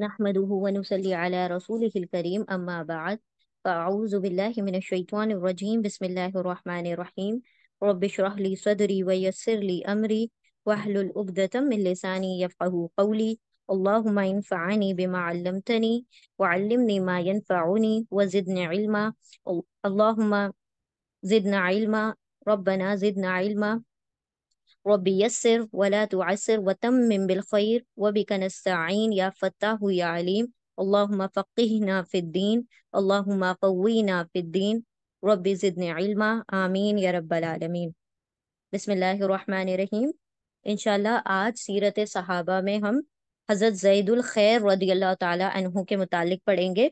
نحمده ونصلي على رسوله الكريم أما بعد فأعوذ بالله من الشيطان الرجيم بسم الله الرحمن الرحيم رب اشرح لي صدري ويسر لي أمري واحلل عقدة من لساني يفقه قولي اللهم انفعني بما علمتني وعلمني ما ينفعني وزدني علما اللهم زدنا علما ربنا زدنا علما رب يسر ولا تعسر وتمم بالخير وبك نستعين يا فتاح يا عليم اللهم فقهنا في الدين اللهم قوينا في الدين ربي زدني علما امين يا رب العالمين بسم الله الرحمن الرحيم ان شاء الله आज सीरत सहाबा में हम हज़रत जैदुल खैर الله تعالى عنه के मुतालिक पढ़ेंगे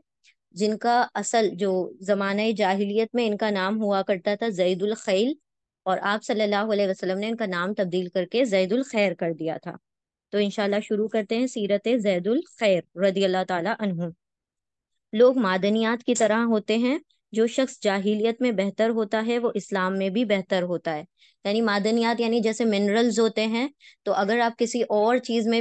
जिनका असल जो जमाने जाहिलियत में इनका नाम हुआ करता था जैदुल खैल और आप सल्लल्लाहु अलैहि वसल्लम ने इनका नाम तब्दील करके जैदुल खैर कर दिया था तो इनशाला शुरू करते हैं सीरत जैदुल खैर रदी अल्लाह ताला लोग मादनियात की तरह होते हैं जो शख्स जाहिलियत में बेहतर होता है वो इस्लाम में भी बेहतर होता है यानी मादनियात यानी जैसे मिनरल्स होते हैं तो अगर आप किसी और चीज में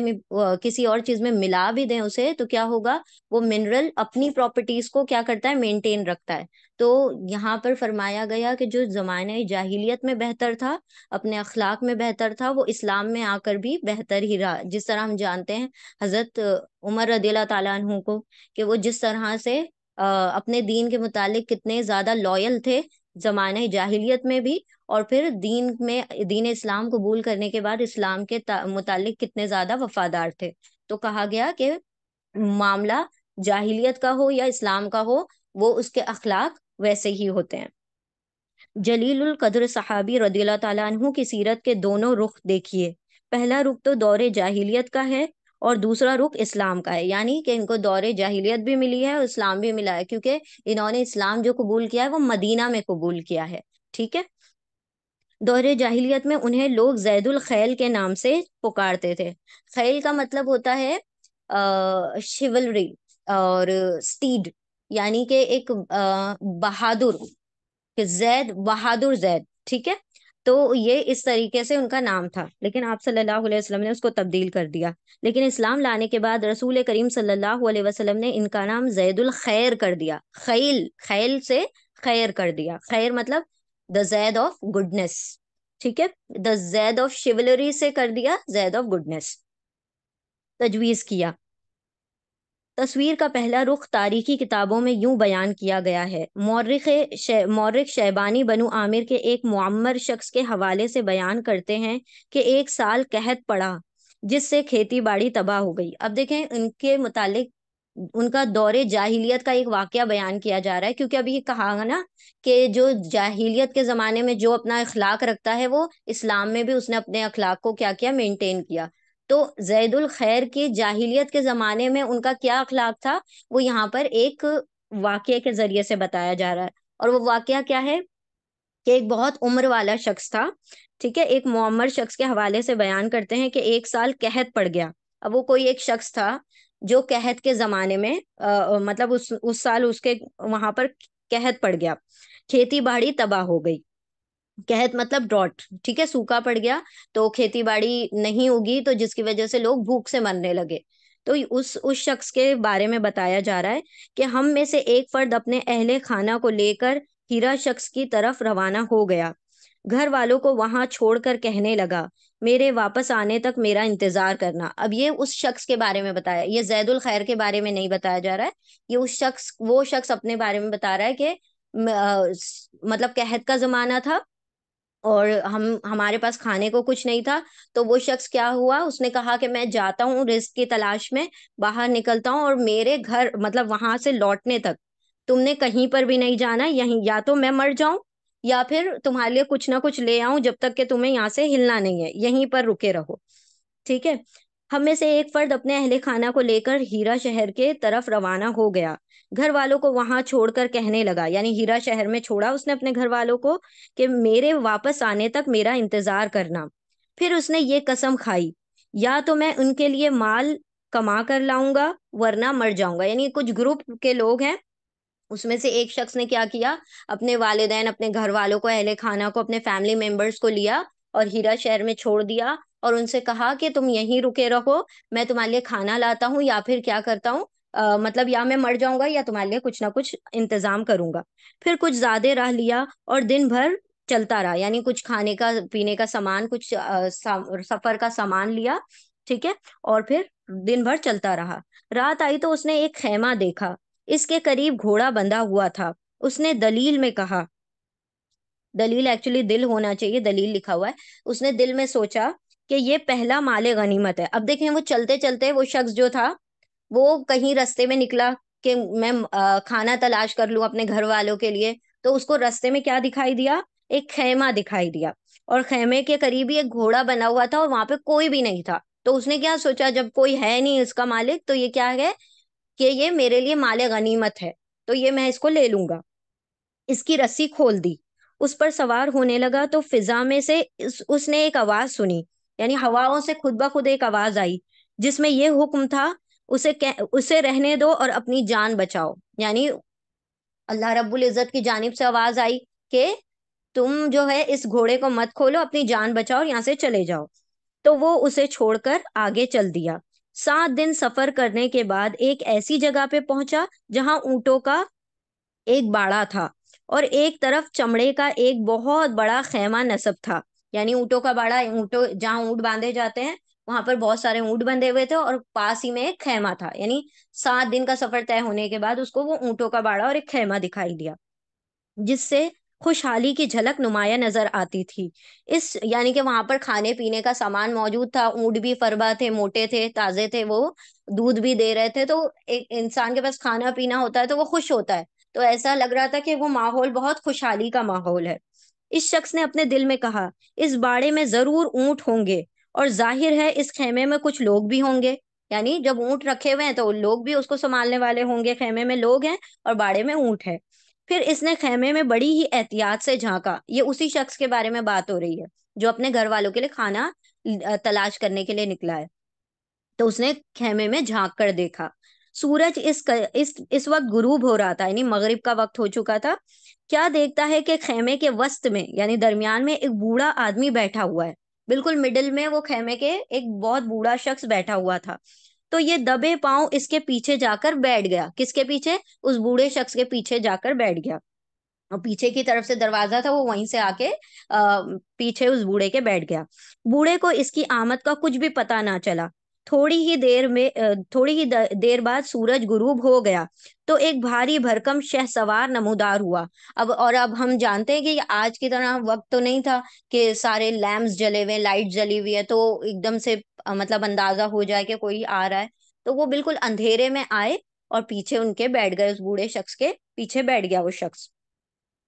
किसी और चीज में मिला भी दें उसे तो क्या होगा वो मिनरल अपनी प्रॉपर्टीज को क्या करता है मेंटेन रखता है तो यहाँ पर फरमाया गया कि जो जमाने जाहिलियत में बेहतर था अपने अखलाक में बेहतर था वो इस्लाम में आकर भी बेहतर ही रहा जिस तरह हम जानते हैं हजरत उमर रदील तु को कि वो जिस तरह से अपने दीन के मुतालिक कितने ज्यादा लॉयल थे जमाने जाहिलियत में भी और फिर दीन में दीन इस्लाम कबूल करने के बाद इस्लाम के मुतालिक कितने ज्यादा वफादार थे तो कहा गया कि मामला जाहिलियत का हो या इस्लाम का हो वो उसके अखलाक वैसे ही होते हैं जलील कदर सहाबी रदील्ला तु की सीरत के दोनों रुख देखिए पहला रुख तो दौरे जाहिलियत का है और दूसरा रुख इस्लाम का है यानी कि इनको दौरे जाहिलियत भी मिली है और इस्लाम भी मिला है क्योंकि इन्होंने इस्लाम जो कबूल किया है वो मदीना में कबूल किया है ठीक है दौरे जाहिलियत में उन्हें लोग जैदुल खैल के नाम से पुकारते थे खैल का मतलब होता है शिवलरी और स्टीड यानी कि एक आ, बहादुर जैद बहादुर जैद ठीक है तो ये इस तरीके से उनका नाम था लेकिन आप सल्लल्लाहु अलैहि वसल्लम ने उसको तब्दील कर दिया लेकिन इस्लाम लाने के बाद रसूल करीम सल्लल्लाहु अलैहि वसल्लम ने इनका नाम जैदुल खैर कर दिया खैल खैल से खैर कर दिया खैर मतलब द जैद ऑफ गुडनेस ठीक है द जैद ऑफ शिवलरी से कर दिया जैद ऑफ गुडनेस तजवीज किया तस्वीर का पहला रुख तारीखी किताबों में यूं बयान किया गया है मौरख शे, मौरख शैबानी बनु आमिर के एक मुआमर शख्स के हवाले से बयान करते हैं कि एक साल कहत पड़ा जिससे खेती बाड़ी तबाह हो गई अब देखें इनके मुतालिक उनका दौरे जाहिलियत का एक वाक्य बयान किया जा रहा है क्योंकि अभी कहा ना कि जो जाहिलियत के जमाने में जो अपना अखलाक रखता है वो इस्लाम में भी उसने अपने अखलाक को क्या किया मेंटेन किया तो जैदुल खैर के जाहिलियत के जमाने में उनका क्या अखलाक था वो यहाँ पर एक वाक्य के जरिए से बताया जा रहा है और वो वाक्य क्या है कि एक बहुत उम्र वाला शख्स था ठीक है एक मम्मर शख्स के हवाले से बयान करते हैं कि एक साल कहत पड़ गया अब वो कोई एक शख्स था जो कहत के जमाने में आ, मतलब उस उस साल उसके वहां पर कहत पड़ गया खेती बाड़ी तबाह हो गई कहत मतलब ड्रॉट ठीक है सूखा पड़ गया तो खेती बाड़ी नहीं होगी तो जिसकी वजह से लोग भूख से मरने लगे तो उस उस शख्स के बारे में बताया जा रहा है कि हम में से एक फर्द अपने अहले खाना को लेकर हीरा शख्स की तरफ रवाना हो गया घर वालों को वहां छोड़कर कहने लगा मेरे वापस आने तक मेरा इंतजार करना अब ये उस शख्स के बारे में बताया ये जैदुल खैर के बारे में नहीं बताया जा रहा है ये उस शख्स वो शख्स अपने बारे में बता रहा है कि मतलब कहत का जमाना था और हम हमारे पास खाने को कुछ नहीं था तो वो शख्स क्या हुआ उसने कहा कि मैं जाता हूँ रिस्क की तलाश में बाहर निकलता हूँ और मेरे घर मतलब वहां से लौटने तक तुमने कहीं पर भी नहीं जाना यहीं या तो मैं मर जाऊं या फिर तुम्हारे लिए कुछ ना कुछ ले आऊं जब तक कि तुम्हें यहाँ से हिलना नहीं है यहीं पर रुके रहो ठीक है हमें से एक फर्द अपने अहले खाना को लेकर हीरा शहर के तरफ रवाना हो गया घर वालों को वहां छोड़कर कहने लगा यानी हीरा शहर में छोड़ा उसने अपने घर वालों को कि मेरे वापस आने तक मेरा इंतजार करना फिर उसने ये कसम खाई या तो मैं उनके लिए माल कमा कर लाऊंगा वरना मर जाऊंगा यानी कुछ ग्रुप के लोग हैं उसमें से एक शख्स ने क्या किया अपने वालदेन अपने घर वालों को अहले खाना को अपने फैमिली मेंबर्स को लिया और हीरा शहर में छोड़ दिया और उनसे कहा कि तुम यहीं रुके रहो मैं तुम्हारे लिए खाना लाता हूँ या फिर क्या करता हूँ मतलब या मैं मर जाऊंगा या तुम्हारे लिए कुछ ना कुछ इंतजाम करूंगा फिर कुछ ज्यादा रह लिया और दिन भर चलता रहा यानी कुछ खाने का पीने का सामान कुछ आ, सफर का सामान लिया ठीक है और फिर दिन भर चलता रहा रात आई तो उसने एक खेमा देखा इसके करीब घोड़ा बंधा हुआ था उसने दलील में कहा दलील एक्चुअली दिल होना चाहिए दलील लिखा हुआ है उसने दिल में सोचा कि ये पहला माले गनीमत है अब देखें वो चलते चलते वो शख्स जो था वो कहीं रस्ते में निकला कि मैं खाना तलाश कर लूं अपने घर वालों के लिए तो उसको रस्ते में क्या दिखाई दिया एक खेमा दिखाई दिया और खेमे के करीब ही एक घोड़ा बना हुआ था और वहां पे कोई भी नहीं था तो उसने क्या सोचा जब कोई है नहीं इसका मालिक तो ये क्या है कि ये मेरे लिए माल गनीमत है तो ये मैं इसको ले लूंगा इसकी रस्सी खोल दी उस पर सवार होने लगा तो फिजा में से उसने एक आवाज सुनी यानी हवाओं से खुद ब खुद एक आवाज आई जिसमें यह हुक्म था उसे कह, उसे रहने दो और अपनी जान बचाओ यानी अल्लाह रब्बुल इज़्ज़त की जानिब से आवाज आई कि तुम जो है इस घोड़े को मत खोलो अपनी जान बचाओ यहाँ से चले जाओ तो वो उसे छोड़कर आगे चल दिया सात दिन सफर करने के बाद एक ऐसी जगह पे पहुंचा जहां ऊंटों का एक बाड़ा था और एक तरफ चमड़े का एक बहुत बड़ा खेमा नसब था यानी ऊंटों का बाड़ा ऊंटों जहाँ ऊंट बांधे जाते हैं वहां पर बहुत सारे ऊंट बंधे हुए थे और पास ही में एक खेमा था यानी सात दिन का सफर तय होने के बाद उसको वो ऊँटों का बाड़ा और एक खेमा दिखाई दिया जिससे खुशहाली की झलक नुमाया नजर आती थी इस यानी कि वहां पर खाने पीने का सामान मौजूद था ऊंट भी फरबा थे मोटे थे ताजे थे वो दूध भी दे रहे थे तो एक इंसान के पास खाना पीना होता है तो वो खुश होता है तो ऐसा लग रहा था कि वो माहौल बहुत खुशहाली का माहौल है इस शख्स ने अपने दिल में कहा इस बाड़े में जरूर ऊँट होंगे और जाहिर है इस खेमे में कुछ लोग भी होंगे यानी जब ऊंट रखे हुए हैं तो लोग भी उसको संभालने वाले होंगे खेमे में लोग हैं और बाड़े में ऊंट है फिर इसने खेमे में बड़ी ही एहतियात से झांका ये उसी शख्स के बारे में बात हो रही है जो अपने घर वालों के लिए खाना तलाश करने के लिए निकला है तो उसने खेमे में झांक कर देखा सूरज इस कर, इस इस वक्त गुरूब हो रहा था यानी मगरिब का वक्त हो चुका था क्या देखता है कि खेमे के वस्त में यानी दरमियान में एक बूढ़ा आदमी बैठा हुआ है बिल्कुल मिडिल में वो खेमे के एक बहुत बूढ़ा शख्स बैठा हुआ था तो ये दबे पांव इसके पीछे जाकर बैठ गया किसके पीछे उस बूढ़े शख्स के पीछे जाकर बैठ गया और पीछे की तरफ से दरवाजा था वो वहीं से आके आ, पीछे उस बूढ़े के बैठ गया बूढ़े को इसकी आमद का कुछ भी पता ना चला थोड़ी ही देर में थोड़ी ही देर बाद सूरज गुरूब हो गया तो एक भारी भरकम शह सवार नमोदार हुआ अब और अब हम जानते हैं कि आज की तरह वक्त तो नहीं था कि सारे लैम्प जले हुए लाइट जली हुई है तो एकदम से मतलब अंदाजा हो जाए कि कोई आ रहा है तो वो बिल्कुल अंधेरे में आए और पीछे उनके बैठ गए उस बूढ़े शख्स के पीछे बैठ गया वो शख्स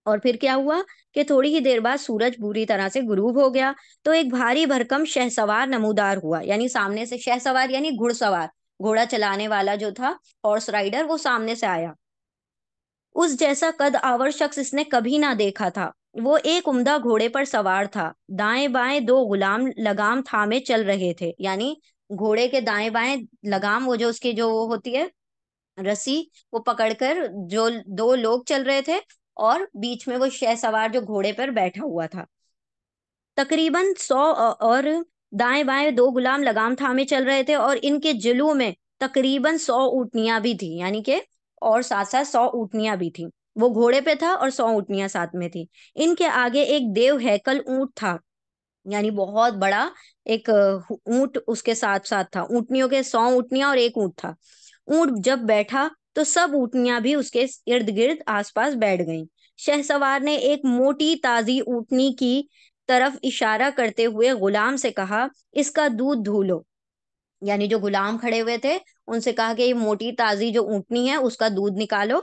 और फिर क्या हुआ कि थोड़ी ही देर बाद सूरज बुरी तरह से गुरूब हो गया तो एक भारी भरकम शहसवार नमूदार हुआ यानी सामने से शहसवार यानी घुड़सवार घोड़ा चलाने वाला जो था हॉर्स राइडर वो सामने से आया उस जैसा कद आवर शख्स इसने कभी ना देखा था वो एक उम्दा घोड़े पर सवार था दाएं बाएं दो गुलाम लगाम थामे चल रहे थे यानी घोड़े के दाएं बाएं लगाम वो जो उसकी जो होती है रस्सी वो पकड़कर जो दो लोग चल रहे थे और बीच में वो शह सवार जो घोड़े पर बैठा हुआ था तकरीबन सौ और दाएं बाएं दो गुलाम लगाम थामे चल रहे थे और इनके जिलों में तकरीबन सौ ऊटनियां भी थी यानी के और साथ साथ सौ ऊटनियां भी थी वो घोड़े पे था और सौ ऊटनियां साथ में थी इनके आगे एक देव हैकल ऊंट था यानी बहुत बड़ा एक ऊंट उसके साथ साथ था ऊटनियों के सौ ऊटनिया और एक ऊंट था ऊंट जब बैठा तो सब ऊटनियां भी उसके इर्द गिर्द आसपास बैठ गईं। शहसवार ने एक मोटी ताजी ऊटनी की तरफ इशारा करते हुए गुलाम से कहा इसका दूध लो यानी जो गुलाम खड़े हुए थे उनसे कहा कि ये मोटी ताजी जो ऊटनी है उसका दूध निकालो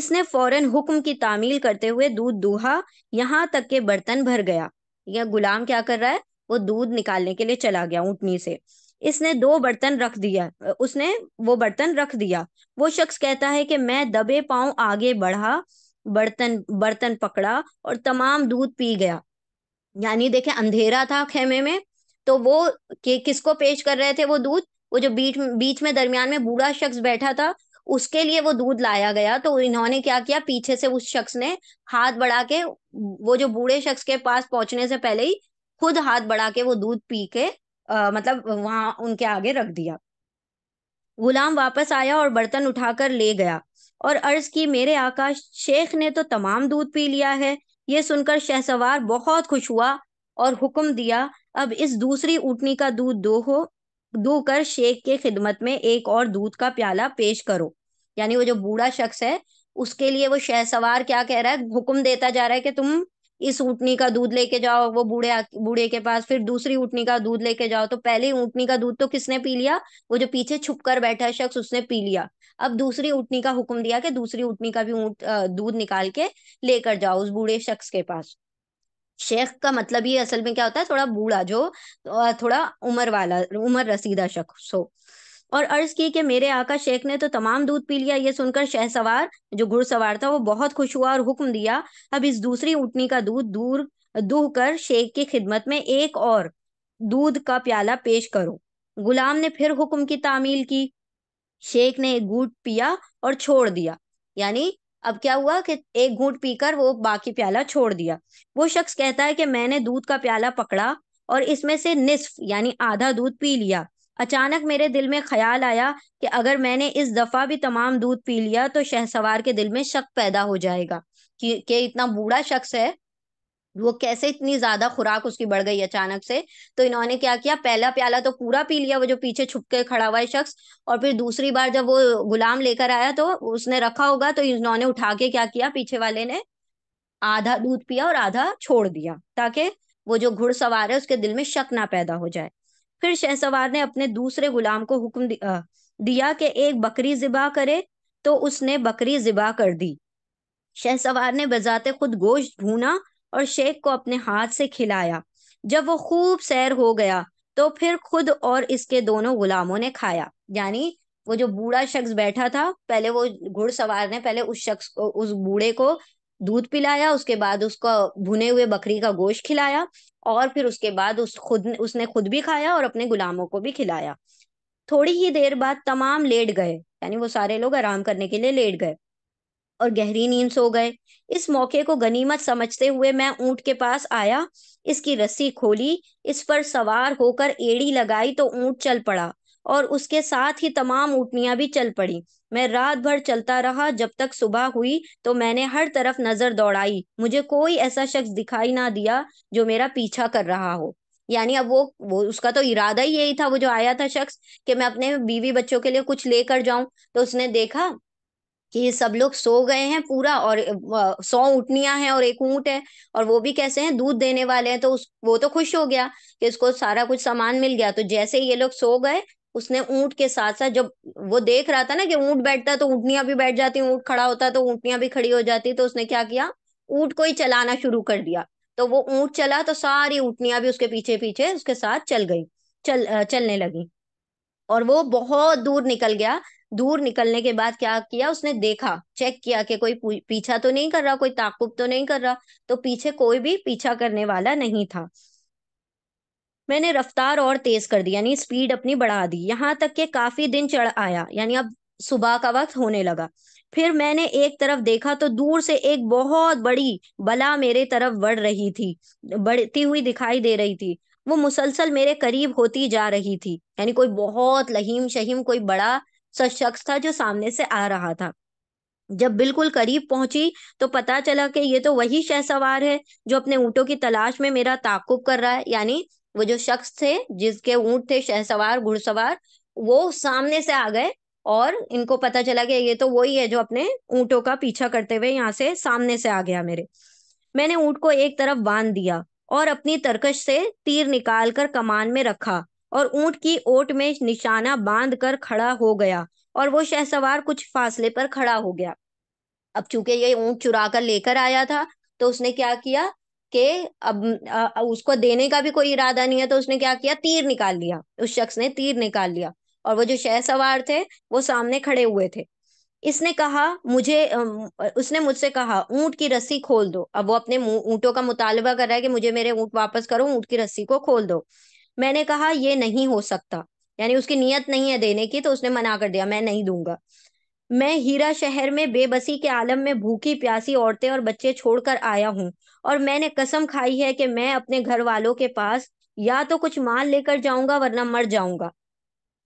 इसने फौरन हुक्म की तामील करते हुए दूध दूहा यहाँ तक के बर्तन भर गया यह गुलाम क्या कर रहा है वो दूध निकालने के लिए चला गया ऊटनी से इसने दो बर्तन रख दिया उसने वो बर्तन रख दिया वो शख्स कहता है कि मैं दबे पाऊं आगे बढ़ा बर्तन बर्तन पकड़ा और तमाम दूध पी गया यानी देखे अंधेरा था खेमे में तो वो कि, किसको पेश कर रहे थे वो दूध वो जो बीच बीच में दरमियान में बूढ़ा शख्स बैठा था उसके लिए वो दूध लाया गया तो इन्होंने क्या किया पीछे से उस शख्स ने हाथ बढ़ा के वो जो बूढ़े शख्स के पास पहुंचने से पहले ही खुद हाथ बढ़ा के वो दूध पी के आ, मतलब वहां उनके आगे रख दिया गुलाम वापस आया और बर्तन उठाकर ले गया और अर्ज की मेरे आका शेख ने तो तमाम दूध पी लिया है ये सुनकर शहसवार बहुत खुश हुआ और हुक्म दिया अब इस दूसरी ऊटनी का दूध दो हो दो कर शेख के खिदमत में एक और दूध का प्याला पेश करो यानी वो जो बूढ़ा शख्स है उसके लिए वो शहसवार क्या कह रहा है हुक्म देता जा रहा है कि तुम इस ऊटनी का दूध लेके जाओ वो बूढ़े बूढ़े के पास फिर दूसरी ऊटनी का दूध लेके जाओ तो पहले ऊटनी का दूध तो किसने पी लिया वो जो पीछे छुप कर बैठा शख्स उसने पी लिया अब दूसरी ऊटनी का हुक्म दिया कि दूसरी ऊटनी का भी ऊट दूध निकाल के लेकर जाओ उस बूढ़े शख्स के पास शेख का मतलब ये असल में क्या होता है थोड़ा बूढ़ा जो थोड़ा उम्र वाला उम्र रसीदा शख्स हो और अर्ज की कि मेरे आका शेख ने तो तमाम दूध पी लिया ये सुनकर शहसवार जो घुड़सवार था वो बहुत खुश हुआ और हुक्म दिया अब इस दूसरी ऊटनी का दूध दूर दूह कर शेख की खिदमत में एक और दूध का प्याला पेश करो गुलाम ने फिर हुक्म की तामील की शेख ने एक घूट पिया और छोड़ दिया यानी अब क्या हुआ कि एक घूट पीकर वो बाकी प्याला छोड़ दिया वो शख्स कहता है कि मैंने दूध का प्याला पकड़ा और इसमें से निस्फ यानी आधा दूध पी लिया अचानक मेरे दिल में ख्याल आया कि अगर मैंने इस दफा भी तमाम दूध पी लिया तो शहसवार के दिल में शक पैदा हो जाएगा कि, कि इतना बूढ़ा शख्स है वो कैसे इतनी ज्यादा खुराक उसकी बढ़ गई अचानक से तो इन्होंने क्या किया पहला प्याला तो पूरा पी लिया वो जो पीछे छुप के खड़ा हुआ है शख्स और फिर दूसरी बार जब वो गुलाम लेकर आया तो उसने रखा होगा तो इन्होंने उठा के क्या किया पीछे वाले ने आधा दूध पिया और आधा छोड़ दिया ताकि वो जो घुड़सवार है उसके दिल में शक ना पैदा हो जाए फिर शहसवार ने अपने दूसरे गुलाम को हुक्म दिया कि एक बकरी जिबा करे तो उसने बकरी जिबा कर दी शहसवार ने बजाते खुद गोश्त भूना और शेख को अपने हाथ से खिलाया जब वो खूब सैर हो गया तो फिर खुद और इसके दोनों गुलामों ने खाया यानी वो जो बूढ़ा शख्स बैठा था पहले वो घुड़सवार ने पहले उस शख्स को उस बूढ़े को दूध पिलाया उसके बाद उसको भुने हुए बकरी का गोश्त खिलाया और फिर उसके बाद उस खुद उसने खुद भी खाया और अपने गुलामों को भी खिलाया थोड़ी ही देर बाद तमाम लेट गए यानी वो सारे लोग आराम करने के लिए लेट गए और गहरी नींद सो गए इस मौके को गनीमत समझते हुए मैं ऊंट के पास आया इसकी रस्सी खोली इस पर सवार होकर एड़ी लगाई तो ऊंट चल पड़ा और उसके साथ ही तमाम ऊटनियां भी चल पड़ी मैं रात भर चलता रहा जब तक सुबह हुई तो मैंने हर तरफ नजर दौड़ाई मुझे कोई ऐसा शख्स दिखाई ना दिया जो मेरा पीछा कर रहा हो यानी अब वो वो उसका तो इरादा ही यही था वो जो आया था शख्स कि मैं अपने बीवी बच्चों के लिए कुछ लेकर जाऊं तो उसने देखा कि ये सब लोग सो गए हैं पूरा और सौ ऊटनियां हैं और एक ऊंट है और वो भी कैसे हैं दूध देने वाले हैं तो उस वो तो खुश हो गया कि इसको सारा कुछ सामान मिल गया तो जैसे ये लोग सो गए उसने ऊंट के साथ साथ जब वो देख रहा था ना कि ऊंट बैठता है तो ऊटनिया भी बैठ जाती ऊंट खड़ा होता है तो ऊटनिया भी खड़ी हो जाती तो उसने क्या किया ऊंट को ही चलाना शुरू कर दिया तो वो ऊंट चला तो सारी ऊटनिया भी उसके पीछे पीछे उसके साथ चल गई चल चलने लगी और वो बहुत दूर निकल गया दूर निकलने के बाद क्या किया उसने देखा चेक किया कि कोई पीछा तो नहीं कर रहा कोई ताकुब तो नहीं कर रहा तो पीछे कोई भी पीछा करने वाला नहीं था मैंने रफ्तार और तेज कर दी यानी स्पीड अपनी बढ़ा दी यहाँ तक के काफी दिन चढ़ आया यानी अब सुबह का वक्त होने लगा फिर मैंने एक तरफ देखा तो दूर से एक बहुत बड़ी बला मेरे तरफ बढ़ रही थी बढ़ती हुई दिखाई दे रही थी वो मुसलसल मेरे करीब होती जा रही थी यानी कोई बहुत लहीम शहीम कोई बड़ा सा शख्स था जो सामने से आ रहा था जब बिल्कुल करीब पहुंची तो पता चला कि ये तो वही शहसवार है जो अपने ऊँटों की तलाश में मेरा ताकुब कर रहा है यानी वो जो शख्स थे जिसके ऊंट थे शहसवार घुड़सवार वो सामने से आ गए और इनको पता चला कि ये तो वही है जो अपने ऊंटों का पीछा करते हुए यहाँ से सामने से आ गया मेरे मैंने ऊंट को एक तरफ बांध दिया और अपनी तरकश से तीर निकाल कर कमान में रखा और ऊंट की ओट में निशाना बांध कर खड़ा हो गया और वो शहसवार कुछ फासले पर खड़ा हो गया अब चूंकि ये ऊंट चुरा कर लेकर आया था तो उसने क्या किया के अब आ, उसको देने का भी कोई इरादा नहीं है तो उसने क्या किया तीर निकाल लिया उस शख्स ने तीर निकाल लिया और वो जो शह सवार थे वो सामने खड़े हुए थे इसने कहा मुझे उसने मुझसे कहा ऊंट की रस्सी खोल दो अब वो अपने ऊंटों का मुतालबा कर रहा है कि मुझे मेरे ऊंट वापस करो ऊंट की रस्सी को खोल दो मैंने कहा ये नहीं हो सकता यानी उसकी नीयत नहीं है देने की तो उसने मना कर दिया मैं नहीं दूंगा मैं हीरा शहर में बेबसी के आलम में भूखी प्यासी औरतें और बच्चे छोड़कर आया हूँ और मैंने कसम खाई है कि मैं अपने घर वालों के पास या तो कुछ माल लेकर जाऊंगा वरना मर जाऊंगा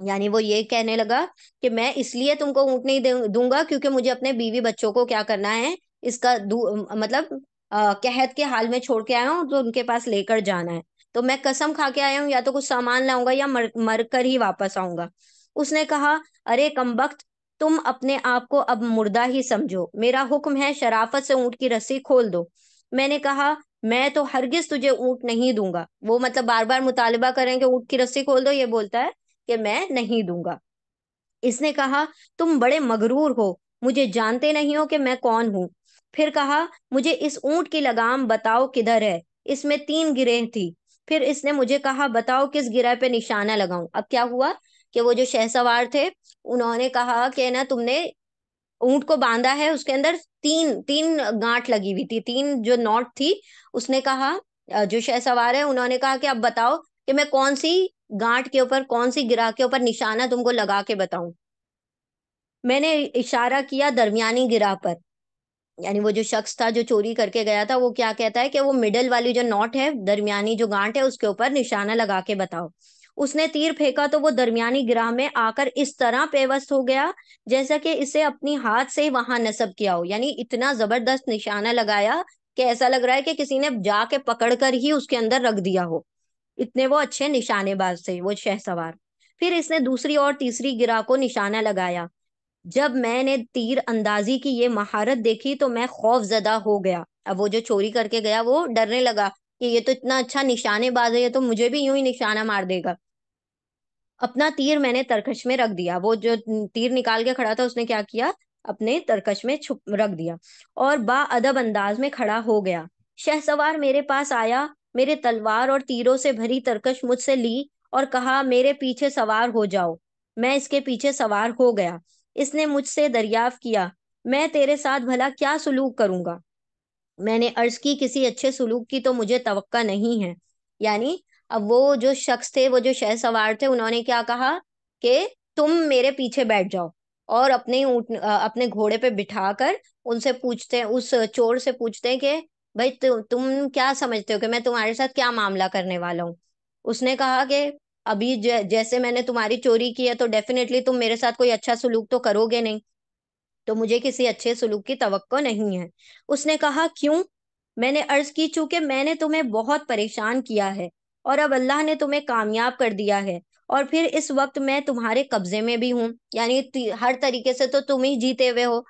यानी वो ये कहने लगा कि मैं इसलिए तुमको ऊँट नहीं दूंगा क्योंकि मुझे अपने बीवी बच्चों को क्या करना है इसका मतलब आ, कहत के हाल में छोड़ के आया हूँ तो उनके पास लेकर जाना है तो मैं कसम खा के आया हूँ या तो कुछ सामान लाऊंगा या मर मर कर ही वापस आऊंगा उसने कहा अरे कमबख्त तुम अपने आप को अब मुर्दा ही समझो मेरा हुक्म है शराफत से ऊंट की रस्सी खोल दो मैंने कहा मैं तो हरगिज तुझे ऊंट नहीं दूंगा वो मतलब बार बार मुतालबा करें कि ऊंट की रस्सी खोल दो ये बोलता है कि मैं नहीं दूंगा इसने कहा तुम बड़े मगरूर हो मुझे जानते नहीं हो कि मैं कौन हूँ फिर कहा मुझे इस ऊंट की लगाम बताओ किधर है इसमें तीन गिरेह थी फिर इसने मुझे कहा बताओ किस गिरह पे निशाना लगाऊं अब क्या हुआ कि वो जो शहसवार थे उन्होंने कहा कि ना तुमने ऊंट को बांधा है उसके अंदर तीन तीन गांठ लगी हुई थी तीन जो नॉट थी उसने कहा जो शहसवार है उन्होंने कहा कि अब बताओ कि मैं कौन सी गांठ के ऊपर कौन सी गिरा के ऊपर निशाना तुमको लगा के बताऊं मैंने इशारा किया दरमियानी गिरा पर यानी वो जो शख्स था जो चोरी करके गया था वो क्या कहता है कि वो मिडल वाली जो नॉट है दरमियानी जो गांठ है उसके ऊपर निशाना लगा के बताओ उसने तीर फेंका तो वो दरमियानी ग्राह में आकर इस तरह पेवस्त हो गया जैसा कि इसे अपनी हाथ से वहां नसब किया हो यानी इतना जबरदस्त निशाना लगाया कि ऐसा लग रहा है कि किसी ने जाके पकड़ कर ही उसके अंदर रख दिया हो इतने वो अच्छे निशानेबाज थे वो शह सवार फिर इसने दूसरी और तीसरी गिरा को निशाना लगाया जब मैंने तीर अंदाजी की ये महारत देखी तो मैं खौफ जदा हो गया अब वो जो चोरी करके गया वो डरने लगा कि ये तो इतना अच्छा निशानेबाज है ये तो मुझे भी यूं ही निशाना मार देगा अपना तीर मैंने तरकश में रख दिया वो जो तीर निकाल के खड़ा था उसने क्या किया अपने तरकश में छुप रख दिया और बा अदब अंदाज में खड़ा हो गया शहसवार मेरे पास आया मेरे तलवार और तीरों से भरी तरकश मुझसे ली और कहा मेरे पीछे सवार हो जाओ मैं इसके पीछे सवार हो गया इसने मुझसे दरियाफ किया मैं तेरे साथ भला क्या सुलूक करूंगा मैंने अर्ज की किसी अच्छे सुलूक की तो मुझे तवक्का नहीं है यानी अब वो जो शख्स थे वो जो शह सवार थे उन्होंने क्या कहा कि तुम मेरे पीछे बैठ जाओ और अपने ऊँट अपने घोड़े पे बिठा कर उनसे पूछते हैं उस चोर से पूछते हैं कि भाई तु, तुम क्या समझते हो कि मैं तुम्हारे साथ क्या मामला करने वाला हूँ उसने कहा कि अभी जैसे मैंने तुम्हारी चोरी की है तो डेफिनेटली तुम मेरे साथ कोई अच्छा सलूक तो करोगे नहीं तो मुझे किसी अच्छे सुलूक की तवक्को नहीं है उसने कहा क्यों मैंने अर्ज की चूंकि मैंने तुम्हें बहुत परेशान किया है और अब अल्लाह ने तुम्हें कामयाब कर दिया है और फिर इस वक्त मैं तुम्हारे कब्जे में भी हूँ यानी हर तरीके से तो तुम ही जीते हुए हो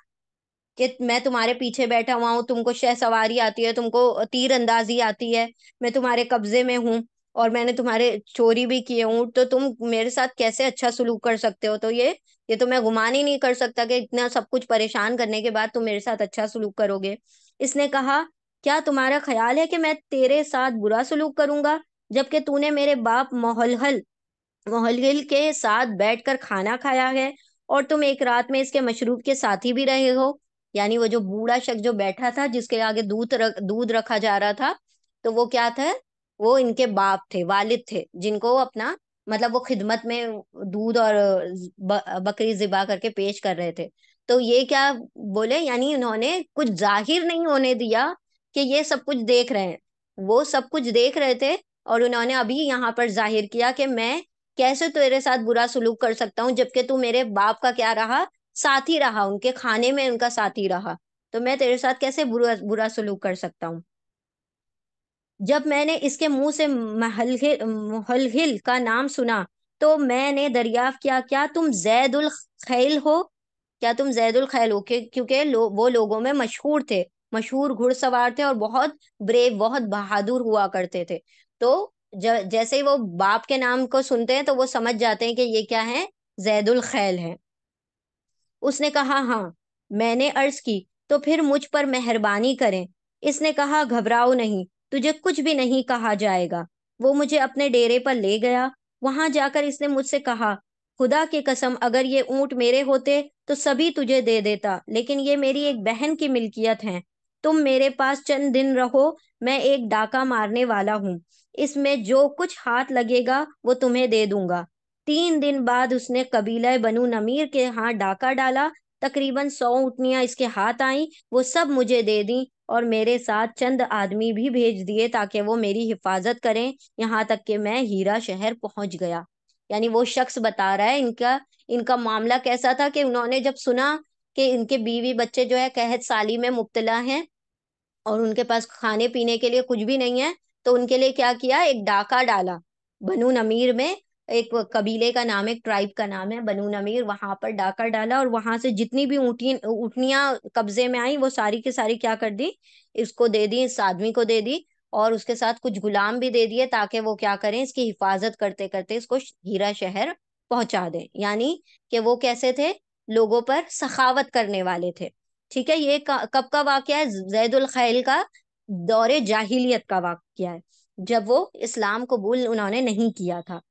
कि मैं तुम्हारे पीछे बैठा हुआ हूँ तुमको शह सवारी आती है तुमको तीर अंदाजी आती है मैं तुम्हारे कब्जे में हूँ और मैंने तुम्हारे चोरी भी किए हूँ तो तुम मेरे साथ कैसे अच्छा सुलूक कर सकते हो तो ये ये तो मैं गुमान ही नहीं कर सकता कि इतना सब कुछ परेशान करने के बाद तुम मेरे साथ अच्छा सुलूक करोगे इसने कहा क्या तुम्हारा ख्याल है कि मैं तेरे साथ बुरा सुलूक करूंगा जबकि तूने मेरे बाप मोहलहल मोहलहल के साथ बैठकर खाना खाया है और तुम एक रात में इसके मशरूब के साथी भी रहे हो यानी वो जो बूढ़ा शख्स जो बैठा था जिसके आगे दूध रख दूध रखा जा रहा था तो वो क्या था वो इनके बाप थे वालिद थे जिनको अपना मतलब वो खिदमत में दूध और बकरी जिबा करके पेश कर रहे थे तो ये क्या बोले यानी उन्होंने कुछ जाहिर नहीं होने दिया कि ये सब कुछ देख रहे हैं वो सब कुछ देख रहे थे और उन्होंने अभी यहाँ पर जाहिर किया कि मैं कैसे तेरे साथ बुरा सलूक कर सकता हूँ जबकि तू मेरे बाप का क्या रहा साथी रहा उनके खाने में उनका साथी रहा तो मैं तेरे साथ कैसे बुरा बुरा सलूक कर सकता हूँ जब मैंने इसके मुंह से महलहिल महलहिल का नाम सुना तो मैंने दरियाफ किया क्या तुम जैदुल खैल हो क्या तुम जैदुल खैल हो क्योंकि लो, वो लोगों में मशहूर थे मशहूर घुड़सवार थे और बहुत ब्रेव बहुत बहादुर हुआ करते थे तो ज, जैसे ही वो बाप के नाम को सुनते हैं तो वो समझ जाते हैं कि ये क्या है जैदुल खैल है उसने कहा हाँ मैंने अर्ज की तो फिर मुझ पर मेहरबानी करें इसने कहा घबराओ नहीं तुझे कुछ भी नहीं कहा जाएगा वो मुझे अपने डेरे पर ले गया वहां जाकर इसने मुझसे कहा खुदा की कसम अगर ये ऊंट मेरे होते तो सभी तुझे दे देता लेकिन ये मेरी एक बहन की मिल्कियत है तुम मेरे पास चंद दिन रहो मैं एक डाका मारने वाला हूँ इसमें जो कुछ हाथ लगेगा वो तुम्हें दे दूंगा तीन दिन बाद उसने कबीला बनु नमीर के हाथ डाका डाला तकरीबन सौ ऊटनियां इसके हाथ आई वो सब मुझे दे दी और मेरे साथ चंद आदमी भी भेज दिए ताकि वो मेरी हिफाजत करें यहाँ तक कि मैं हीरा शहर पहुंच गया यानी वो शख्स बता रहा है इनका इनका मामला कैसा था कि उन्होंने जब सुना कि इनके बीवी बच्चे जो है कहत साली में मुबतला हैं और उनके पास खाने पीने के लिए कुछ भी नहीं है तो उनके लिए क्या किया एक डाका डाला बनू नमीर में एक कबीले का नाम है ट्राइब का नाम है बनू नमीर वहां पर डाका डाला और वहां से जितनी भी ऊँटी ऊटनियां कब्जे में आई वो सारी की सारी क्या कर दी इसको दे दी इस आदमी को दे दी और उसके साथ कुछ गुलाम भी दे दिए ताकि वो क्या करें इसकी हिफाजत करते करते इसको हीरा शहर पहुंचा दें यानी कि वो कैसे थे लोगों पर सखावत करने वाले थे ठीक है ये कब का वाक्य है जैदुल खैल का दौरे जाहिलियत का वाक्य है जब वो इस्लाम कबूल उन्होंने नहीं किया था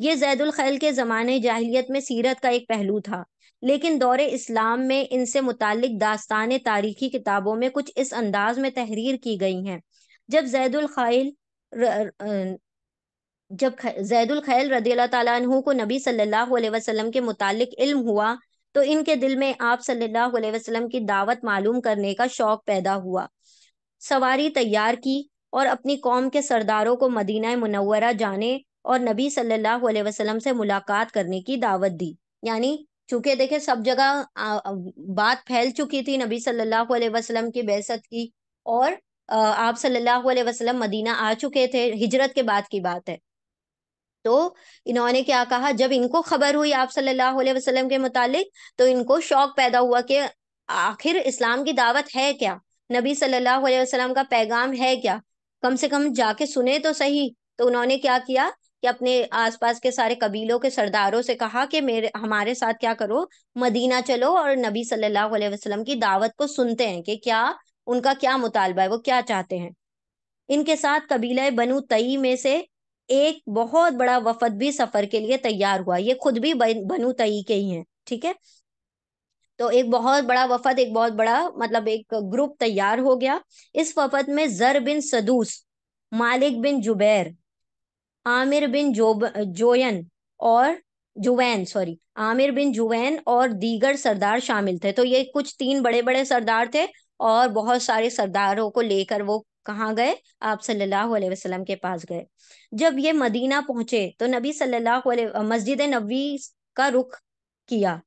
ये जैदुल खैल के ज़माने जाहिलियत में सीरत का एक पहलू था लेकिन दौरे इस्लाम में इनसे मुतालिक दास्तान तारीखी किताबों में कुछ इस अंदाज में तहरीर की गई हैं जब जैदुल खैल जब जैदुल खैल रदी तु को नबी सल्लल्लाहु अलैहि वसल्लम के मुतालिक इल्म हुआ तो इनके दिल में आप सल्लल्लाहु अलैहि वसल्लम की दावत मालूम करने का शौक पैदा हुआ सवारी तैयार की और अपनी कौम के सरदारों को मदीना मुनवरा जाने और नबी सल्लल्लाहु अलैहि वसल्लम से मुलाकात करने की दावत दी यानी चूंकि देखे सब जगह बात फैल चुकी थी नबी सल्लल्लाहु अलैहि वसल्लम की बेसत की और आप सल्लल्लाहु अलैहि वसल्लम मदीना आ चुके थे हिजरत के बाद की बात है तो इन्होंने क्या कहा जब इनको खबर हुई आप सल्लल्लाहु अलैहि वसल्लम के मुतालिक तो इनको शौक पैदा हुआ कि आखिर इस्लाम की दावत है क्या नबी सल्लल्लाहु अलैहि वसल्लम का पैगाम है क्या कम से कम जाके सुने तो सही तो उन्होंने क्या किया कि अपने आसपास के सारे कबीलों के सरदारों से कहा कि मेरे हमारे साथ क्या करो मदीना चलो और नबी सल्लल्लाहु अलैहि वसल्लम की दावत को सुनते हैं कि क्या उनका क्या मुतालबा है वो क्या चाहते हैं इनके साथ कबीला बनु तई में से एक बहुत बड़ा वफद भी सफर के लिए तैयार हुआ ये खुद भी बनु तई के ही हैं ठीक है तो एक बहुत बड़ा वफद एक बहुत बड़ा मतलब एक ग्रुप तैयार हो गया इस वफद में जर बिन सदूस मालिक बिन जुबैर आमिर बिन जोब जोयन और जुवैन सॉरी आमिर बिन जुवैन और दीगर सरदार शामिल थे तो ये कुछ तीन बड़े बड़े सरदार थे और बहुत सारे सरदारों को लेकर वो कहाँ गए आप सल्लल्लाहु अलैहि वसल्लम के पास गए जब ये मदीना पहुंचे तो नबी सल्लल्लाहु अलैहि मस्जिद नबी का रुख किया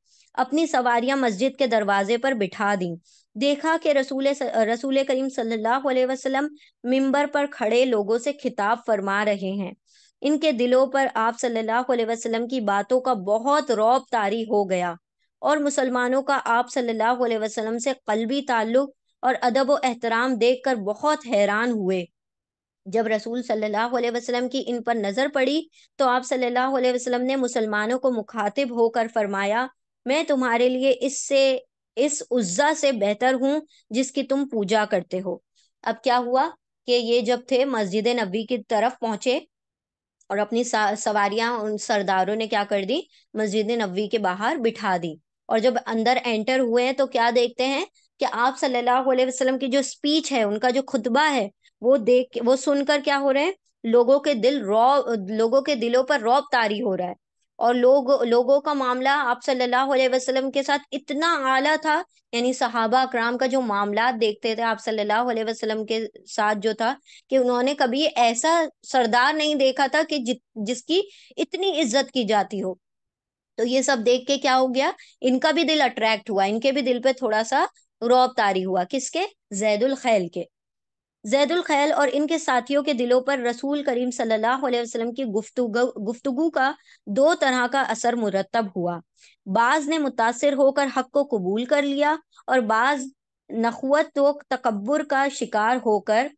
अपनी सवारियां मस्जिद के दरवाजे पर बिठा दी देखा कि रसूल रसूल करीम सल्लल्लाहु अलैहि वसल्लम मिंबर पर खड़े लोगों से खिताब फरमा रहे हैं इनके दिलों पर आप सल्लल्लाहु अलैहि वसल्लम की बातों का बहुत रौब तारी हो गया और मुसलमानों का आप सल्लल्लाहु अलैहि वसल्लम से कलबी ताल्लुक और अदब व एहतराम देख कर बहुत हैरान हुए जब रसूल सल्लल्लाहु अलैहि वसल्लम की इन पर नज़र पड़ी तो आप सल्लल्लाहु अलैहि वसल्लम ने मुसलमानों को मुखातिब होकर फरमाया मैं तुम्हारे लिए इससे इस उज्जा से बेहतर हूँ जिसकी तुम पूजा करते हो अब क्या हुआ कि ये जब थे मस्जिद नबी की तरफ पहुंचे और अपनी सवारियां उन सरदारों ने क्या कर दी मस्जिद नबी के बाहर बिठा दी और जब अंदर एंटर हुए हैं तो क्या देखते हैं कि आप सल्लल्लाहु अलैहि वसल्लम की जो स्पीच है उनका जो खुतबा है वो देख वो सुनकर क्या हो रहे हैं लोगों के दिल रौ लोगों के दिलों पर रौब तारी हो रहा है और लोग लोगों का मामला आप सल्लल्लाहु अलैहि वसल्लम के साथ इतना आला था यानी सहाबा कराम का जो मामला देखते थे आप सल्लल्लाहु अलैहि वसल्लम के साथ जो था कि उन्होंने कभी ऐसा सरदार नहीं देखा था कि जि, जिसकी इतनी इज्जत की जाती हो तो ये सब देख के क्या हो गया इनका भी दिल अट्रैक्ट हुआ इनके भी दिल पे थोड़ा सा रौब तारी हुआ किसके जैदुल खैल के जैदुल खैल और इनके साथियों के दिलों पर रसूल करीम सल्लल्लाहु अलैहि वसल्लम की गुफ्तगु गुफ्तगु का दो तरह का असर मुरतब हुआ बाज ने मुतासर होकर हक को कबूल कर लिया और बाज नखवत तो तकबर का शिकार होकर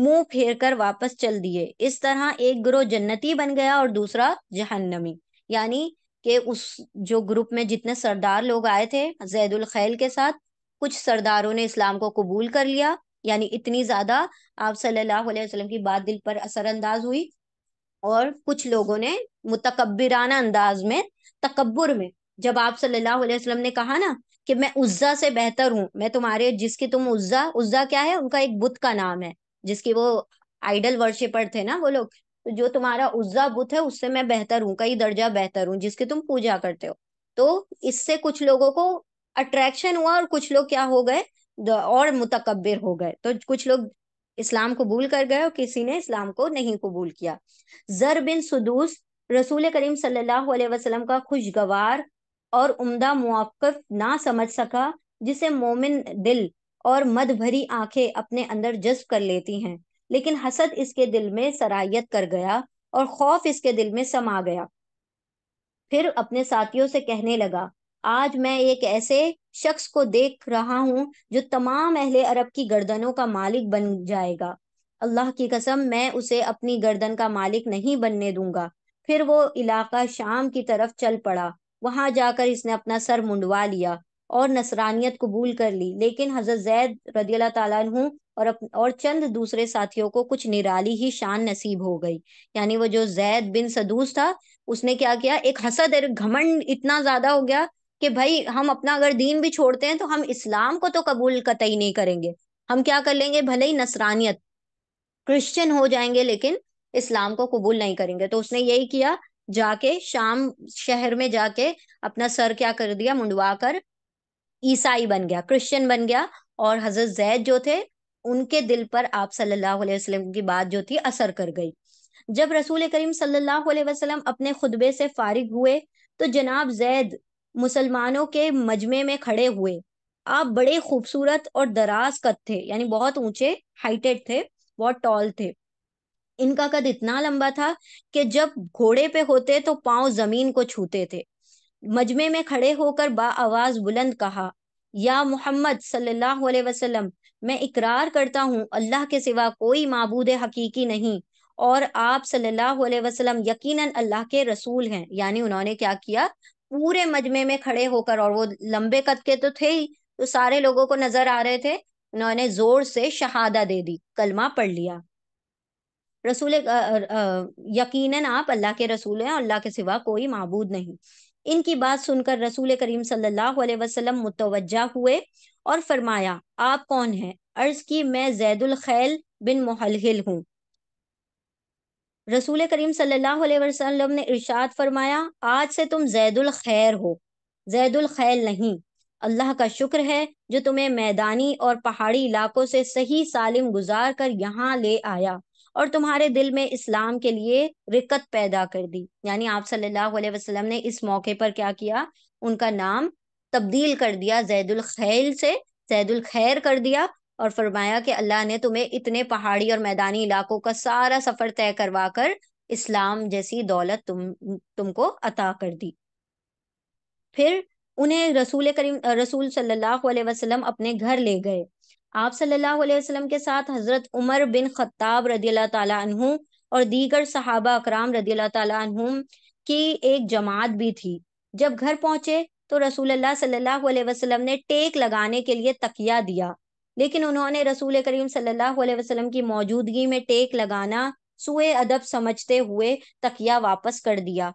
मुंह फेर कर वापस चल दिए इस तरह एक ग्रोह जन्नती बन गया और दूसरा जहन्नमी यानी कि उस जो ग्रुप में जितने सरदार लोग आए थे जैदुल खैल के साथ कुछ सरदारों ने इस्लाम को कबूल कर लिया यानी इतनी ज्यादा आप सल्लल्लाहु अलैहि वसल्लम की बात दिल पर असरअंदाज हुई और कुछ लोगों ने मुतकबराना अंदाज में तकबर में जब आप सल्लल्लाहु अलैहि वसल्लम ने कहा ना कि मैं उज्जा से बेहतर हूँ मैं तुम्हारे जिसकी तुम उज्जा उज्जा क्या है उनका एक बुत का नाम है जिसकी वो आइडल वर्शिपर थे ना वो लोग तो जो तुम्हारा उज्जा बुत है उससे मैं बेहतर हूँ कई दर्जा बेहतर हूँ जिसकी तुम पूजा करते हो तो इससे कुछ लोगों को अट्रैक्शन हुआ और कुछ लोग क्या हो गए और मुतकबिर हो गए तो कुछ लोग इस्लाम कबूल कर गए और किसी ने इस्लाम को नहीं कबूल किया जर बिन सदूस रसूल करीम सल्लल्लाहु अलैहि वसल्लम का खुशगवार और उम्दा मौक़ ना समझ सका जिसे मोमिन दिल और मद भरी आंखें अपने अंदर जज्ब कर लेती हैं लेकिन हसद इसके दिल में सराहियत कर गया और खौफ इसके दिल में समा गया फिर अपने साथियों से कहने लगा आज मैं एक ऐसे शख्स को देख रहा हूँ जो तमाम अहले अरब की गर्दनों का मालिक बन जाएगा अल्लाह की कसम मैं उसे अपनी गर्दन का मालिक नहीं बनने दूंगा फिर वो इलाका शाम की तरफ चल पड़ा वहां जाकर इसने अपना सर मुंडवा लिया और नसरानियत कबूल कर ली लेकिन हजरत जैद रदी तु और अप, और चंद दूसरे साथियों को कुछ निराली ही शान नसीब हो गई यानी वो जो जैद बिन सदूस था उसने क्या किया एक हसद घमंड इतना ज्यादा हो गया कि भाई हम अपना अगर दीन भी छोड़ते हैं तो हम इस्लाम को तो कबूल कतई नहीं करेंगे हम क्या कर लेंगे भले ही नसरानियत क्रिश्चियन हो जाएंगे लेकिन इस्लाम को कबूल नहीं करेंगे तो उसने यही किया जाके शाम शहर में जाके अपना सर क्या कर दिया मुंडवा कर ईसाई बन गया क्रिश्चियन बन गया और हजरत जैद जो थे उनके दिल पर आप सल्लल्लाहु अलैहि वसल्लम की बात जो थी असर कर गई जब रसूल करीम सल्लल्लाहु अलैहि वसल्लम अपने खुतबे से फारिग हुए तो जनाब जैद मुसलमानों के मजमे में खड़े हुए आप बड़े खूबसूरत और दराज कद थे यानी बहुत ऊंचे हाइटेड थे बहुत टॉल थे इनका कद इतना लंबा था कि जब घोड़े पे होते तो पांव जमीन को छूते थे मजमे में खड़े होकर बा आवाज बुलंद कहा या मोहम्मद सल्लल्लाहु अलैहि वसल्लम मैं इकरार करता हूँ अल्लाह के सिवा कोई मबूद हकीकी नहीं और आप सल्लल्लाहु अलैहि वसल्लम यकीनन अल्लाह के रसूल हैं यानी उन्होंने क्या किया पूरे मजमे में खड़े होकर और वो लंबे कद के तो थे ही तो सारे लोगों को नजर आ रहे थे उन्होंने जोर से शहादा दे दी कलमा पढ़ लिया रसूल यकीनन आप अल्लाह के रसूल हैं अल्लाह के सिवा कोई मबूद नहीं इनकी बात सुनकर रसूल करीम सल्लल्लाहु अलैहि वसल्लम मुतवजा हुए और फरमाया आप कौन हैं अर्ज की मैं जैदुल खैल बिन मोहलहिल हूँ रसूल करीम सल्लल्लाहु अलैहि वसल्लम ने इरशाद फरमाया आज से तुम जैदुल खैर हो जैदुल खैर नहीं अल्लाह का शुक्र है जो तुम्हें मैदानी और पहाड़ी इलाकों से सही सालिम गुजार कर यहाँ ले आया और तुम्हारे दिल में इस्लाम के लिए रिकत पैदा कर दी यानी आप सल्लल्लाहु अलैहि वसल्लम ने इस मौके पर क्या किया उनका नाम तब्दील कर दिया जैदुल खैल से जैदुल खैर कर दिया और फरमाया कि अल्लाह ने तुम्हें इतने पहाड़ी और मैदानी इलाकों का सारा सफर तय करवा कर इस्लाम जैसी दौलत तुम तुमको अता कर दी फिर उन्हें रसूल करीम रसूल सल्लल्लाहु अलैहि वसल्लम अपने घर ले गए आप सल्लल्लाहु अलैहि वसल्लम के साथ हजरत उमर बिन खत्ताब रदी अल्लाह और दीगर सहाबा अकराम रदी अल्लाह की एक जमात भी थी जब घर पहुंचे तो रसूल सल्लल्लाहु अलैहि वसल्लम ने टेक लगाने के लिए तकिया दिया लेकिन उन्होंने रसूल करीम सल्लल्लाहु अलैहि वसल्लम की मौजूदगी में टेक लगाना सुए अदब समझते हुए तकिया वापस कर दिया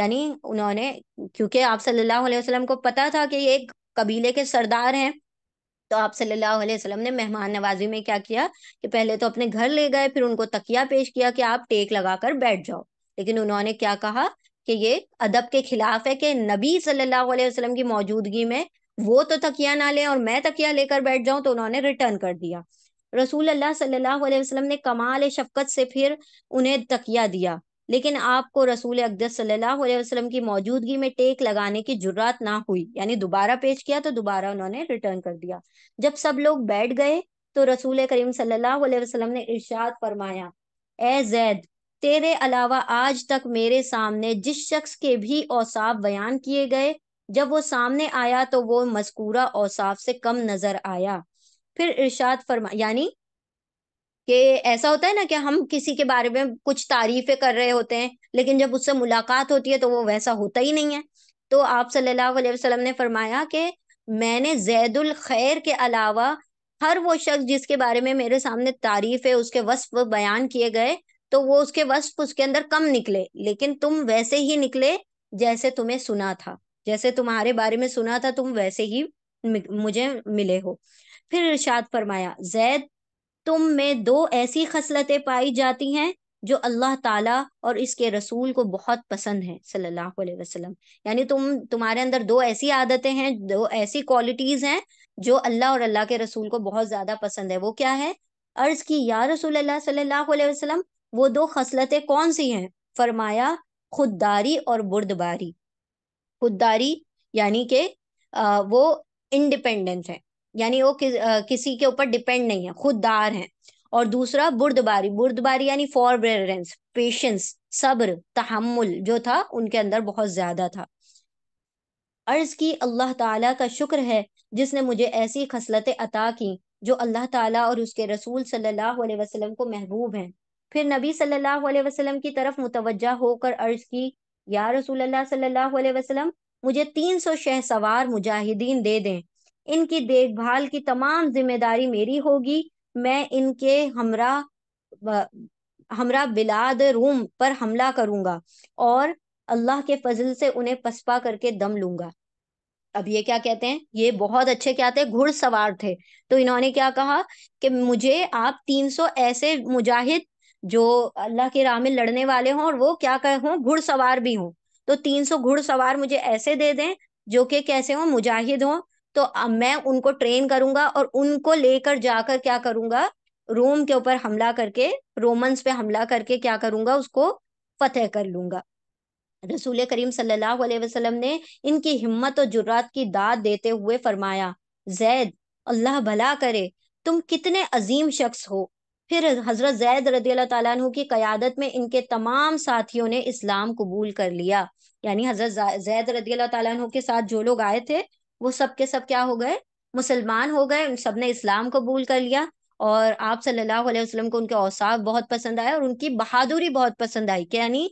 यानी उन्होंने क्योंकि आप सल्लल्लाहु अलैहि वसल्लम को पता था कि ये एक कबीले के सरदार हैं तो आप सल्लल्लाहु अलैहि वसल्लम ने मेहमान नवाजी में क्या किया कि पहले तो अपने घर ले गए फिर उनको तकिया पेश किया कि आप टेक लगाकर बैठ जाओ लेकिन उन्होंने क्या कहा कि ये अदब के खिलाफ है कि नबी सल्लल्लाहु अलैहि वसल्लम की मौजूदगी में वो तो तकिया ना ले और मैं तकिया लेकर बैठ जाऊं तो उन्होंने रिटर्न कर दिया रसूल अल्लाह सल्लल्लाहु अलैहि वसल्लम ने कमाल शफकत से फिर उन्हें तकिया दिया लेकिन आपको रसूल अकदस सल्लल्लाहु अलैहि वसल्लम की मौजूदगी में टेक लगाने की जरूरत ना हुई यानी दोबारा पेश किया तो दोबारा उन्होंने रिटर्न कर दिया जब सब लोग बैठ गए तो रसूल करीम सल्लल्लाहु अलैहि वसल्लम ने इरशाद फरमाया ए जैद तेरे अलावा आज तक मेरे सामने जिस शख्स के भी औसाफ बयान किए गए जब वो सामने आया तो वो मजकूरा औसाफ से कम नजर आया फिर इरशाद फरमा यानी कि ऐसा होता है ना कि हम किसी के बारे में कुछ तारीफें कर रहे होते हैं लेकिन जब उससे मुलाकात होती है तो वो वैसा होता ही नहीं है तो आप सल्लल्लाहु अलैहि वसल्लम ने फरमाया कि मैंने जैदुल खैर के अलावा हर वो शख्स जिसके बारे में मेरे सामने तारीफ है उसके वस्फ बयान किए गए तो वो उसके वस्फ उसके अंदर कम निकले लेकिन तुम वैसे ही निकले जैसे तुम्हें सुना था जैसे तुम्हारे बारे में सुना था तुम वैसे ही मुझे मिले हो फिर इरशाद फरमाया जैद तुम में दो ऐसी खसलतें पाई जाती हैं जो अल्लाह ताला और इसके रसूल को बहुत पसंद है सल्लल्लाहु अलैहि वसल्लम यानी तुम तुम्हारे अंदर दो ऐसी आदतें हैं दो ऐसी क्वालिटीज हैं जो अल्लाह और अल्लाह के रसूल को बहुत ज्यादा पसंद है वो क्या है अर्ज की या रसूल अल्लाह सल्लल्लाहु अलैहि वसल्लम वो दो खसलतें कौन सी हैं फरमाया खुददारी और बुर्दबारी खुददारी यानी के वो इंडिपेंडेंस है यानी वो कि, आ, किसी के ऊपर डिपेंड नहीं है खुददार हैं और दूसरा बुर्दबारी बुर्दबारी यानी फॉरबेरेंस पेशेंस सब्र तहमुल जो था उनके अंदर बहुत ज्यादा था अर्ज की अल्लाह ताला का शुक्र है जिसने मुझे ऐसी खसलतें अता की जो अल्लाह ताला और उसके रसूल सल्लल्लाहु अलैहि वसल्लम को महबूब हैं फिर नबी सल्लल्लाहु अलैहि वसल्लम की तरफ मुतवजह होकर अर्ज की या रसूल सल्लल्लाहु अलैहि वसल्लम मुझे तीन सौ शह सवार मुजाहिदीन दे दें इनकी देखभाल की तमाम जिम्मेदारी मेरी होगी मैं इनके हमरा हमरा बिलाद रूम पर हमला करूंगा और अल्लाह के फजल से उन्हें पसपा करके दम लूंगा अब ये क्या कहते हैं ये बहुत अच्छे क्या थे घुड़सवार थे तो इन्होंने क्या कहा कि मुझे आप 300 ऐसे मुजाहिद जो अल्लाह के राह में लड़ने वाले हों और वो क्या कहे हों घुड़सवार भी हों तो तीन सौ घुड़सवार मुझे ऐसे दे दें जो कि कैसे हों मुजाहिद हों तो अब मैं उनको ट्रेन करूंगा और उनको लेकर जाकर क्या करूंगा रोम के ऊपर हमला करके रोमन्स पे हमला करके क्या करूंगा उसको फतेह कर लूंगा रसूल करीम सल्लल्लाहु अलैहि वसल्लम ने इनकी हिम्मत और जुर्रात की दाद देते हुए फरमाया जैद अल्लाह भला करे तुम कितने अजीम शख्स हो फिर हजरत जैद रदी अल्लाह की कयादत में इनके तमाम साथियों ने इस्लाम कबूल कर लिया यानी हजरत जैद रदी अल्लाह के साथ जो लोग आए थे वो सब के सब क्या हो गए मुसलमान हो गए उन सब ने इस्लाम कबूल कर लिया और आप सल्लल्लाहु अलैहि वसल्लम को उनके औसाफ बहुत पसंद आए और उनकी बहादुरी बहुत पसंद आई यानी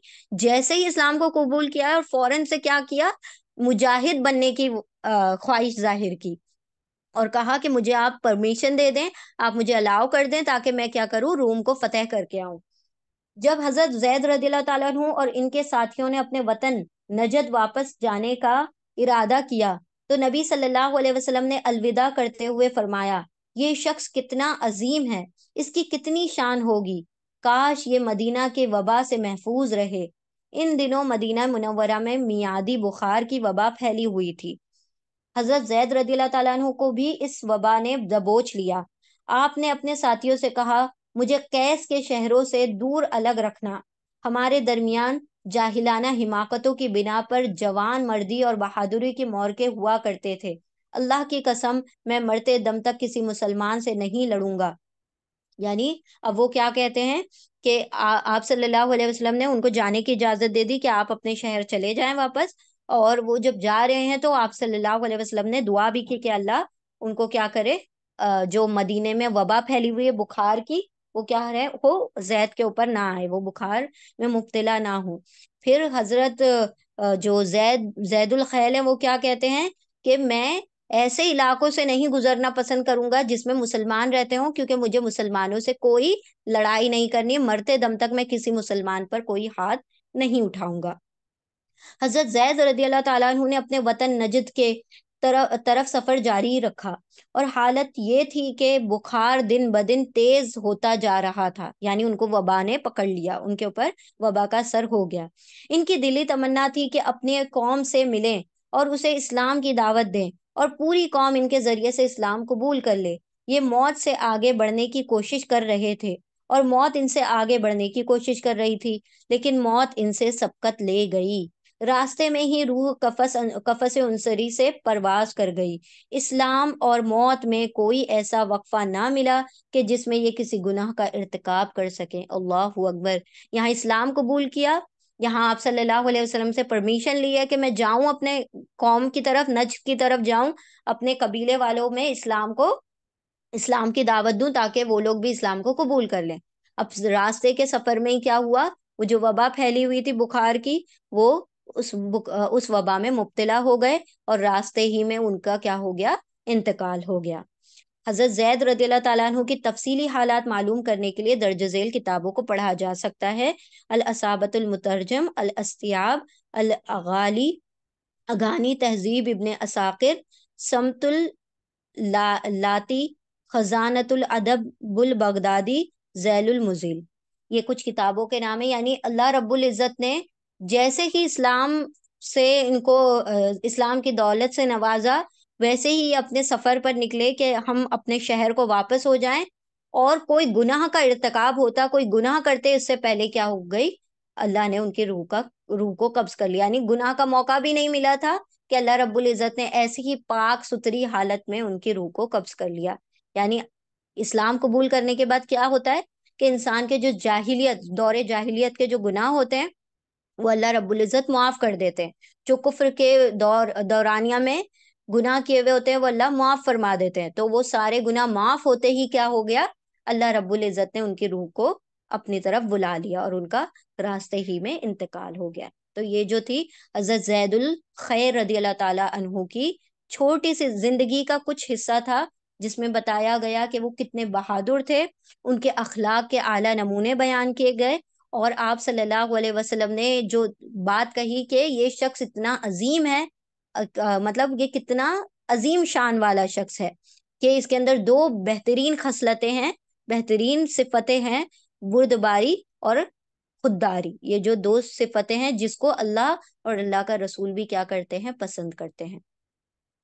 जैसे ही इस्लाम को कबूल किया और फौरन से क्या किया मुजाहिद बनने की ख्वाहिश जाहिर की और कहा कि मुझे आप परमिशन दे दें आप मुझे अलाउ कर दें ताकि मैं क्या करूं रोम को फतेह करके आऊं जब हजरत जैद रदीला तु और इनके साथियों ने अपने वतन नजद वापस जाने का इरादा किया तो नबी सल्लल्लाहु अलैहि वसल्लम ने अलविदा करते हुए फरमाया ये शख्स कितना अजीम है इसकी कितनी शान होगी काश ये मदीना के वबा से महफूज रहे इन दिनों मदीना मुनवरा में मियादी बुखार की वबा फैली हुई थी हजरत जैद रदी तु को भी इस वबा ने दबोच लिया आपने अपने साथियों से कहा मुझे कैस के शहरों से दूर अलग रखना हमारे दरमियान जाहिलाना हिमाकतों की बिना पर जवान मर्दी और बहादुरी के मौके हुआ करते थे अल्लाह की कसम मैं मरते दम तक किसी मुसलमान से नहीं लड़ूंगा यानी अब वो क्या कहते हैं कि आप सल्लल्लाहु अलैहि वसल्लम ने उनको जाने की इजाजत दे दी कि आप अपने शहर चले जाएं वापस और वो जब जा रहे हैं तो आप सल्लल्लाहु अलैहि वसल्लम ने दुआ भी की कि अल्लाह उनको क्या करे जो मदीने में वबा फैली हुई है बुखार की वो क्या है वो जैद के ऊपर ना आए वो बुखार में मुबतला ना हो फिर हजरत जो जैद जैदुल खैल है वो क्या कहते हैं कि मैं ऐसे इलाकों से नहीं गुजरना पसंद करूंगा जिसमें मुसलमान रहते हों क्योंकि मुझे मुसलमानों से कोई लड़ाई नहीं करनी मरते दम तक मैं किसी मुसलमान पर कोई हाथ नहीं उठाऊंगा हजरत जैद रदी अल्लाह तला ने अपने वतन नजद के तरफ तरफ सफर जारी रखा और हालत ये थी कि बुखार दिन ब दिन तेज होता जा रहा था यानी उनको वबा ने पकड़ लिया उनके ऊपर वबा का सर हो गया इनकी दिली तमन्ना थी कि अपने कौम से मिलें और उसे इस्लाम की दावत दें और पूरी कौम इनके जरिए से इस्लाम कबूल कर ले ये मौत से आगे बढ़ने की कोशिश कर रहे थे और मौत इनसे आगे बढ़ने की कोशिश कर रही थी लेकिन मौत इनसे सबकत ले गई रास्ते में ही रूह कफस कफस उनसरी से परवास कर गई इस्लाम और मौत में कोई ऐसा वक्फा ना मिला कि जिसमें ये किसी गुनाह का इरतकाब कर सके अल्लाह अकबर यहाँ इस्लाम कबूल किया यहाँ आप सल्लल्लाहु अलैहि वसल्लम से परमिशन ली है कि मैं जाऊं अपने कौम की तरफ नज की तरफ जाऊं अपने कबीले वालों में इस्लाम को इस्लाम की दावत दूं ताकि वो लोग भी इस्लाम को कबूल कर लें अब रास्ते के सफर में क्या हुआ वो जो वबा फैली हुई थी बुखार की वो उस बुक उस वबा में मुब्तला हो गए और रास्ते ही में उनका क्या हो गया इंतकाल हो गया हज़रत जैद रदील तु की तफसीली हालात मालूम करने के लिए दर्ज झेल किताबों को पढ़ा जा सकता है अलसाबतमतरजम अलस्तियाब अलगाली अगानी तहजीब इबन असाकिर समतुल ला, लाती खजानतुल अदब बुल बगदादी जैलुल ये कुछ किताबों के नाम है यानी अल्लाह रब्बुल इज़्ज़त ने जैसे ही इस्लाम से इनको इस्लाम की दौलत से नवाजा वैसे ही अपने सफर पर निकले कि हम अपने शहर को वापस हो जाएं और कोई गुनाह का इरतकाब होता कोई गुनाह करते इससे पहले क्या हो गई अल्लाह ने उनकी रूह का रूह को कब्ज कर लिया यानी गुनाह का मौका भी नहीं मिला था कि अल्लाह रब्बुल इज़्ज़त ने ऐसी ही पाक सुथरी हालत में उनकी रूह को कब्ज कर लिया यानी इस्लाम कबूल करने के बाद क्या होता है कि इंसान के जो जाहिलियत दौरे जाहिलियत के जो गुनाह होते हैं वो अल्लाह रब्बुल इज़्ज़त मुआफ़ कर देते हैं जो कुफ्र के दौर दौरानिया में गुनाह किए हुए होते हैं वो अल्लाह माफ़ फरमा देते हैं तो वो सारे गुनाह माफ़ होते ही क्या हो गया अल्लाह रब्बुल इज़्ज़त ने उनकी रूह को अपनी तरफ बुला लिया और उनका रास्ते ही में इंतकाल हो गया तो ये जो थी हजरत जैदुल खैर रदी अल्लाह तला की छोटी सी जिंदगी का कुछ हिस्सा था जिसमें बताया गया कि वो कितने बहादुर थे उनके अखलाक के आला नमूने बयान किए गए और आप सल्लल्लाहु अलैहि वसल्लम ने जो बात कही कि ये शख्स इतना अजीम है आ, आ, मतलब ये कितना अजीम शान वाला शख्स है कि इसके अंदर दो बेहतरीन खसलतें हैं बेहतरीन सिफतें हैं बुर्दबारी और खुददारी ये जो दो सिफतें हैं जिसको अल्लाह और अल्लाह का रसूल भी क्या करते हैं पसंद करते हैं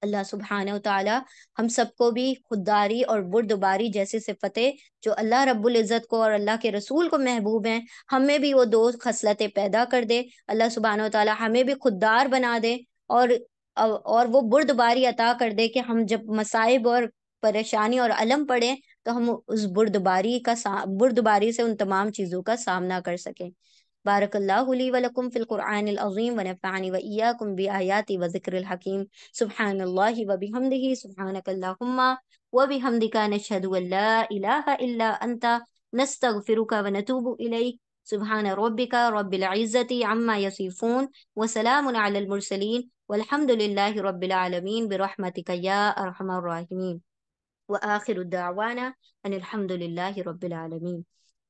अल्लाह सुबहान तला हम सबको भी खुददारी और बुरदबारी जैसी सिफतें जो अल्लाह रब्बुल को और अल्लाह के रसूल को महबूब हैं हमें भी वो दो खसलतें पैदा कर दे अल्लाह सुबहान ताला हमें भी खुददार बना दे और और वो बुरदबारी अता कर दे कि हम जब मसाइब और परेशानी और अलम पड़े तो हम उस बुरदबारी का बुरदबारी से उन तमाम चीज़ों का सामना कर सकें بارك الله لي ولكم في القرآن العظيم ونفعني وإياكم بآياتي وذكر الحكيم سبحان الله وبحمده سبحانك اللهم وبحمدك نشهد أن لا إله إلا أنت نستغفرك ونتوب إليك سبحان ربك رب العزة عما يصفون وسلام على المرسلين والحمد لله رب العالمين برحمتك يا أرحم الراحمين وآخر الدعوانا أن الحمد لله رب العالمين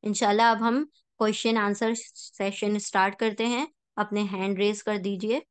إن इन अब हम क्वेश्चन आंसर सेशन स्टार्ट करते हैं अपने हैंड रेज कर दीजिए